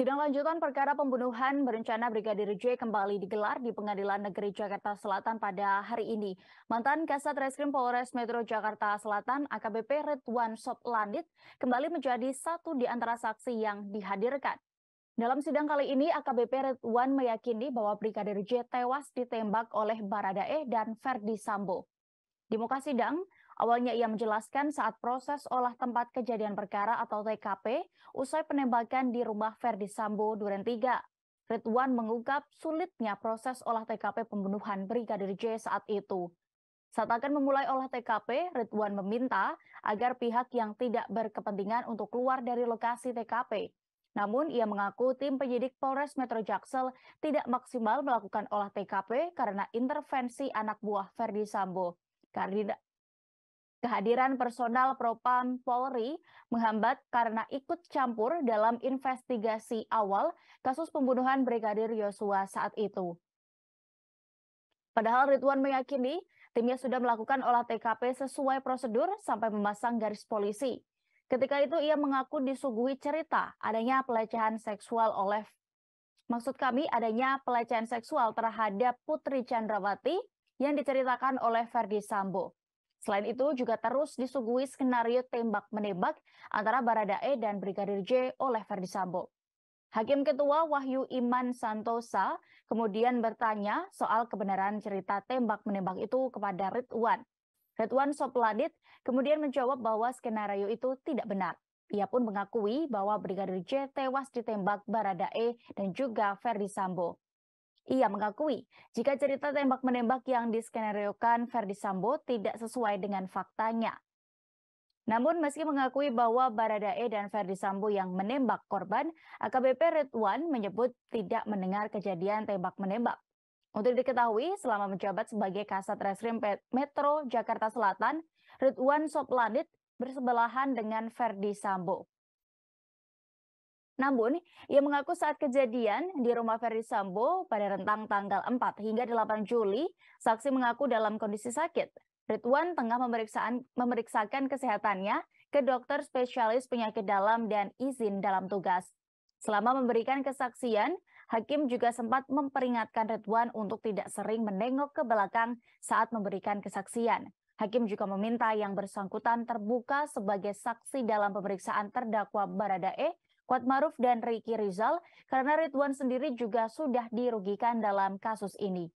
Sidang lanjutan perkara pembunuhan berencana Brigadir J kembali digelar di Pengadilan Negeri Jakarta Selatan pada hari ini. Mantan Kasat Reskrim Polres Metro Jakarta Selatan AKBP Ridwan Soplandit kembali menjadi satu di antara saksi yang dihadirkan. Dalam sidang kali ini, AKBP Ridwan meyakini bahwa Brigadir J tewas ditembak oleh Baradae dan Ferdi Sambo. Di muka sidang, Awalnya ia menjelaskan saat proses olah tempat kejadian perkara atau TKP usai penembakan di rumah Verdi Sambo Duren 3. Ridwan mengungkap sulitnya proses olah TKP pembunuhan Brigadir J saat itu. Saat akan memulai olah TKP, Ridwan meminta agar pihak yang tidak berkepentingan untuk keluar dari lokasi TKP. Namun, ia mengaku tim penyidik Polres Metro Jaksel tidak maksimal melakukan olah TKP karena intervensi anak buah Ferdi Sambo. Kehadiran personal Propam Polri menghambat karena ikut campur dalam investigasi awal kasus pembunuhan Brigadir Yosua saat itu. Padahal Ridwan meyakini timnya sudah melakukan olah TKP sesuai prosedur sampai memasang garis polisi. Ketika itu ia mengaku disuguhi cerita adanya pelecehan seksual oleh Maksud kami adanya pelecehan seksual terhadap Putri Chandrawati yang diceritakan oleh Verdi Sambo. Selain itu juga terus disuguhi skenario tembak-menembak antara Baradae dan Brigadir J oleh Verdi Sambo. Hakim Ketua Wahyu Iman Santosa kemudian bertanya soal kebenaran cerita tembak-menembak itu kepada Ridwan. Ridwan Soplanit kemudian menjawab bahwa skenario itu tidak benar. Ia pun mengakui bahwa Brigadir J tewas ditembak Baradae dan juga Ferdi Sambo. Ia mengakui jika cerita tembak-menembak yang diskenariokan Ferdi Sambo tidak sesuai dengan faktanya. Namun meski mengakui bahwa Baradae dan Ferdi Sambo yang menembak korban, AKBP Redwan menyebut tidak mendengar kejadian tembak-menembak. Untuk diketahui, selama menjabat sebagai Kasat Reskrim Metro Jakarta Selatan, Ridwan Soplanit bersebelahan dengan Ferdi Sambo. Namun, ia mengaku saat kejadian di rumah Ferry Sambo pada rentang tanggal 4 hingga 8 Juli, saksi mengaku dalam kondisi sakit. Ridwan tengah pemeriksaan, memeriksakan kesehatannya ke dokter spesialis penyakit dalam dan izin dalam tugas. Selama memberikan kesaksian, Hakim juga sempat memperingatkan Ridwan untuk tidak sering menengok ke belakang saat memberikan kesaksian. Hakim juga meminta yang bersangkutan terbuka sebagai saksi dalam pemeriksaan terdakwa Baradae Kuat Maruf dan Ricky Rizal karena Ridwan sendiri juga sudah dirugikan dalam kasus ini.